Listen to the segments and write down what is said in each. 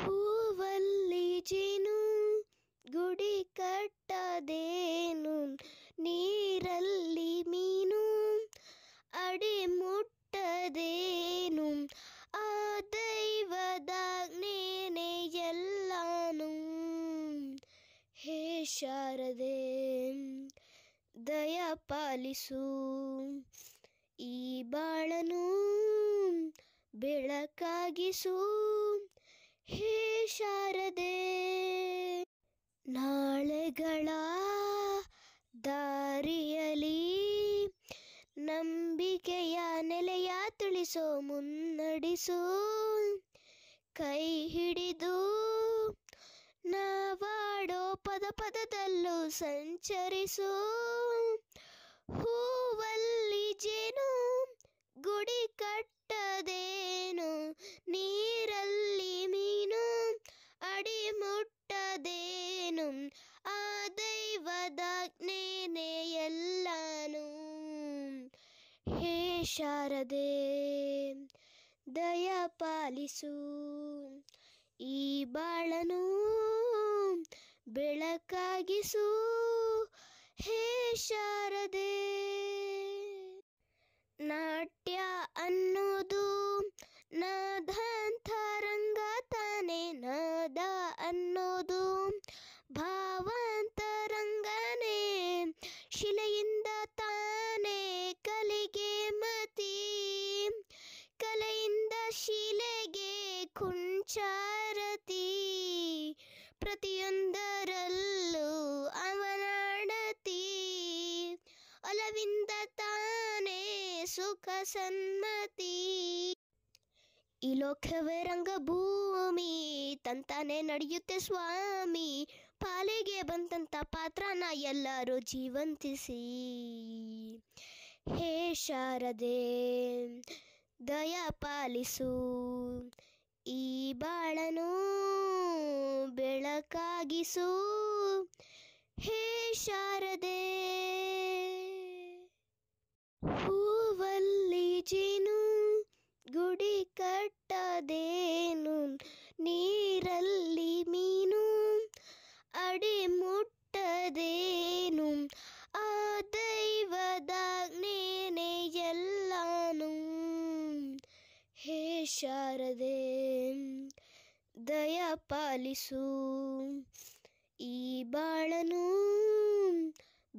ಹೂವಲ್ಲಿ ಜೇನು ಗುಡಿ ಕಟ್ಟದೇನು ನೀರಲ್ಲಿ ಮೀನು ಅಡಿ ಮುಟ್ಟದೇನು ಆ ನೇನೆ ಎಲ್ಲಾನು ಹೇ ಶಾರದೆ ದಯ ಈ ಬಾಳನು ಬೆಳಕಾಗಿಸು ಹೇ ಶಾರದೆ ನಾಳೆಗಳ ದಾರಿಯಲಿ ನಂಬಿಕೆಯ ನೆಲೆಯ ತಿಳಿಸೋ ಮುನ್ನಡೆಸೋ ಕೈ ಹಿಡಿದು ನಾವಾಡೋ ಪದ ಪದದಲ್ಲೂ ಸಂಚರಿಸೋ ಹೂವಲ್ಲಿ ಜೇನು ಗುಡಿ ಕಟ್ಟದೆ ಆ ದೈವದಾಜ್ಞೇನೆ ಎಲ್ಲಾನು ಹೇ ಶಾರದೆ ದಯ ಪಾಲಿಸು ಈ ಬಾಳನು ಬೆಳಕಾಗಿಸು ಹೇ ಕಸನ್ನತಿ ಈ ಲೋಕವೇ ರಂಗಭೂಮಿ ತಂತಾನೆ ನಡೆಯುತ್ತೆ ಸ್ವಾಮಿ ಪಾಲಿಗೆ ಬಂದಂಥ ಪಾತ್ರನ ಎಲ್ಲರೂ ಜೀವಂತಿಸಿ ಹೇ ಶಾರದೆ ದಯ ಪಾಲಿಸು ಈ ಬಾಳನು ಬೆಳಕಾಗಿಸು ಹೇ ಶಾರದೆ ಹೂ ಜೇನು ಗುಡಿ ಕಟ್ಟದೇನು ನೀರಲ್ಲಿ ಮೀನು ಅಡಿ ಮುಟ್ಟದೇನು ಆ ದೈವದಾಗ್ನೇನೆ ಎಲ್ಲಾನು ಹೇ ಶಾರದೆ ದಯ ಪಾಲಿಸು ಈ ಬಾಳನು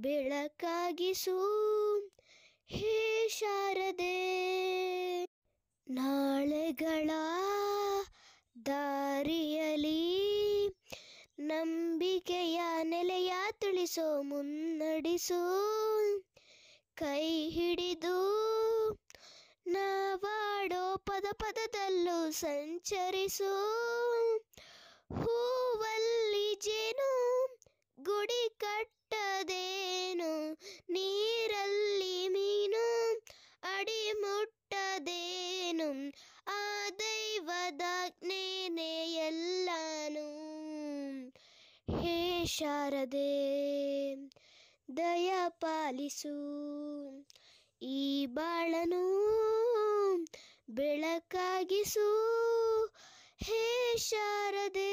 ಬೆಳಕಾಗಿಸು ಹೇ ಶಾರದೆ ನಾಳೆಗಳ ದಾರಿಯಲಿ ನಂಬಿಕೆಯ ನೆಲೆಯ ತಿಳಿಸೋ ಮುನ್ನಡೆಸೋ ಕೈ ಹಿಡಿದು ನವಾಡೋ ಪದ ಪದದಲ್ಲೂ ಸಂಚರಿಸೋ ಹೂವಲ್ಲಿ ಜೇನು ಗುಡಿ ಕಟ್ಟ ನೀನೇ ಎಲ್ಲಾನು ಹೇ ಶಾರದೆ ದಯ ಪಾಲಿಸು ಈ ಬಾಳನು ಬೆಳಕಾಗಿಸು ಹೇ ಶಾರದೆ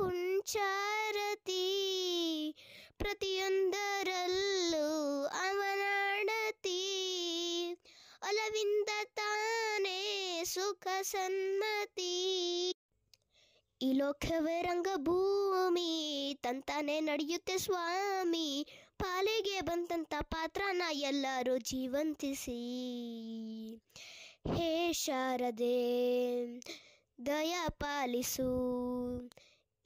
ಕುಂಚಾರತಿ ಪ್ರತಿಯೊಂದರಲ್ಲೂ ಅವನಡತಿ ಅಲವಿಂದ ತಾನೇ ಸುಖ ಸನ್ಮತಿ ಈ ಲೋಕವೇ ರಂಗಭೂಮಿ ತಂತಾನೆ ನಡೆಯುತ್ತೆ ಸ್ವಾಮಿ ಪಾಲಿಗೆ ಬಂದಂಥ ಪಾತ್ರನ ಎಲ್ಲರೂ ಜೀವಂತಿಸಿ ಹೇ ಶಾರದೆ ದಯಾ ಪಾಲಿಸು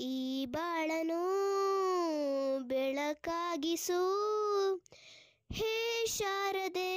ಈ ಬಾಳನು ಬೆಳಕಾಗಿಸು ಹೇ ಶಾರದೆ